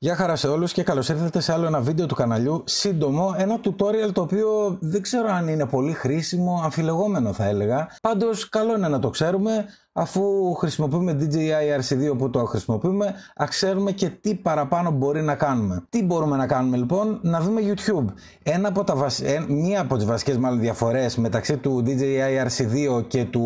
Γεια χαρά σε όλους και καλώς ήρθατε σε άλλο ένα βίντεο του καναλιού. Σύντομο, ένα tutorial το οποίο δεν ξέρω αν είναι πολύ χρήσιμο, αμφιλεγόμενο θα έλεγα. Πάντως καλό είναι να το ξέρουμε, αφού χρησιμοποιούμε DJI RC2 που το χρησιμοποιούμε, ξέρουμε και τι παραπάνω μπορεί να κάνουμε. Τι μπορούμε να κάνουμε λοιπόν, να δούμε YouTube. Ένα από τα Μία από τις βασικές μάλλον διαφορές μεταξύ του DJI RC2 και του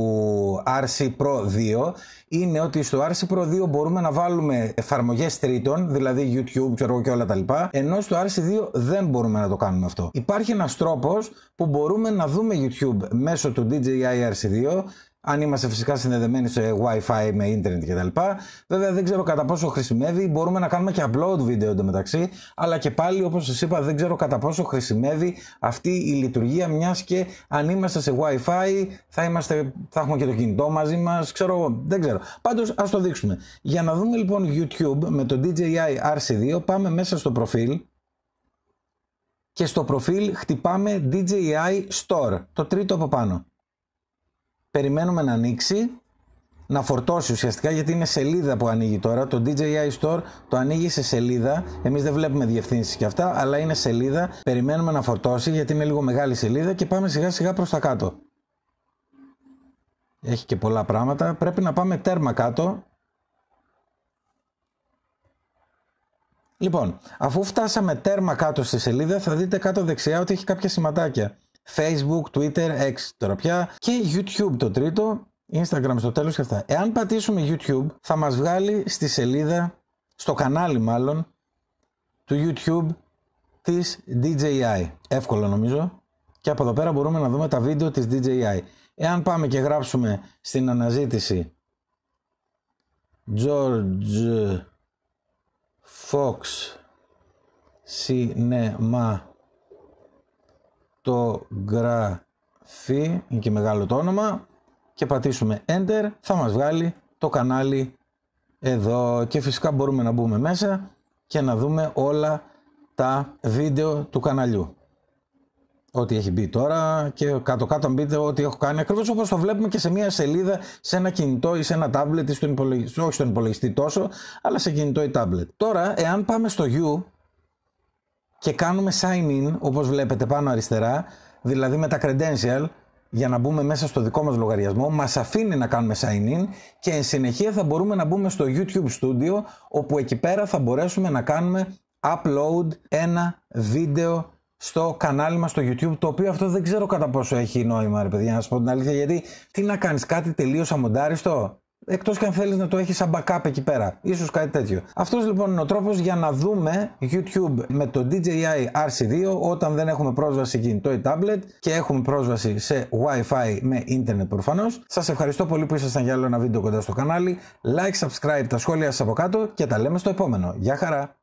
RC Pro 2 είναι ότι στο RC Pro 2 μπορούμε να βάλουμε εφαρμογές τρίτων, δηλαδή YouTube ξέρω και όλα τα λοιπά, ενώ στο RC2 δεν μπορούμε να το κάνουμε αυτό. Υπάρχει ένας τρόπος που μπορούμε να δούμε YouTube μέσω του DJI RC2 αν είμαστε φυσικά συνδεδεμένοι σε Wi-Fi με ίντερνετ κτλ. Βέβαια δεν ξέρω κατά πόσο χρησιμεύει. Μπορούμε να κάνουμε και upload βίντεο εντωμεταξύ. Αλλά και πάλι, όπως σας είπα, δεν ξέρω κατά πόσο χρησιμεύει αυτή η λειτουργία, μιας και αν είμαστε σε Wi-Fi θα, είμαστε, θα έχουμε και το κινητό μαζί μας. Ξέρω εγώ, δεν ξέρω. Πάντως ας το δείξουμε. Για να δούμε λοιπόν YouTube με το DJI RC2, πάμε μέσα στο προφίλ. Και στο προφίλ χτυπάμε DJI Store, το τρίτο από πάνω περιμένουμε να ανοίξει, να φορτώσει ουσιαστικά γιατί είναι σελίδα που ανοίγει τώρα. Το DJI Store το ανοίγει σε σελίδα. εμείς δεν βλέπουμε διευθύνσεις και αυτά, αλλά είναι σελίδα. Περιμένουμε να φορτώσει γιατί είναι λίγο μεγάλη σελίδα και πάμε σιγά σιγά προς τα κάτω. Έχει και πολλά πράγματα. Πρέπει να πάμε τέρμα κάτω. Λοιπόν, αφού φτάσαμε τέρμα κάτω στη σελίδα θα δείτε κάτω δεξιά ότι έχει κάποια σηματάκια. Facebook, Twitter, X τώρα πια και YouTube το τρίτο, Instagram στο τέλος και αυτά. Εάν πατήσουμε YouTube θα μας βγάλει στη σελίδα, στο κανάλι μάλλον, του YouTube της DJI. Εύκολο νομίζω. Και από εδώ πέρα μπορούμε να δούμε τα βίντεο της DJI. Εάν πάμε και γράψουμε στην αναζήτηση George Fox Cinema το γραφή, είναι και μεγάλο το όνομα, και πατήσουμε Enter, θα μας βγάλει το κανάλι εδώ και φυσικά μπορούμε να μπούμε μέσα και να δούμε όλα τα βίντεο του καναλιού. Ό,τι έχει μπει τώρα και κάτω κάτω μπείτε ό,τι έχω κάνει ακριβώς όπως το βλέπουμε και σε μια σελίδα σε ένα κινητό ή σε ένα τάμπλετ ή στον υπολογιστή, όχι στον υπολογιστή τόσο αλλά σε κινητό ή τάμπλετ. Τώρα εάν πάμε στο U και κάνουμε sign-in, όπως βλέπετε πάνω αριστερά, δηλαδή με τα credential, για να μπούμε μέσα στο δικό μας λογαριασμό, μας αφήνει να κάνουμε sign-in και εν συνεχεία θα μπορούμε να μπούμε στο YouTube Studio, όπου εκεί πέρα θα μπορέσουμε να κάνουμε upload ένα βίντεο στο κανάλι μας στο YouTube, το οποίο αυτό δεν ξέρω κατά πόσο έχει νόημα ρε παιδιά, να σου πω την αλήθεια, γιατί τι να κάνεις κάτι τελείως αμοντάριστο, Εκτός και αν θέλεις να το έχεις σαν backup εκεί πέρα. Ίσως κάτι τέτοιο. Αυτός λοιπόν είναι ο τρόπος για να δούμε YouTube με το DJI RC2 όταν δεν έχουμε πρόσβαση κινητό ή tablet και έχουμε πρόσβαση σε WiFi με ίντερνετ προφανώς. Σας ευχαριστώ πολύ που ήσασταν για άλλο ένα βίντεο κοντά στο κανάλι. Like, subscribe, τα σχόλια σας από κάτω και τα λέμε στο επόμενο. Γεια χαρά!